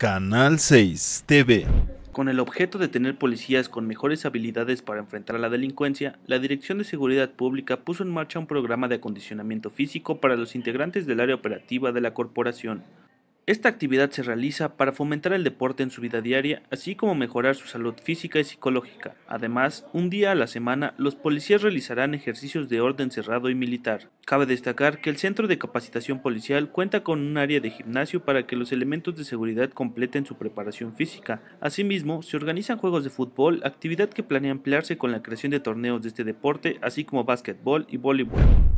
Canal 6 TV. Con el objeto de tener policías con mejores habilidades para enfrentar la delincuencia, la Dirección de Seguridad Pública puso en marcha un programa de acondicionamiento físico para los integrantes del área operativa de la corporación, esta actividad se realiza para fomentar el deporte en su vida diaria, así como mejorar su salud física y psicológica. Además, un día a la semana, los policías realizarán ejercicios de orden cerrado y militar. Cabe destacar que el Centro de Capacitación Policial cuenta con un área de gimnasio para que los elementos de seguridad completen su preparación física. Asimismo, se organizan juegos de fútbol, actividad que planea ampliarse con la creación de torneos de este deporte, así como básquetbol y voleibol.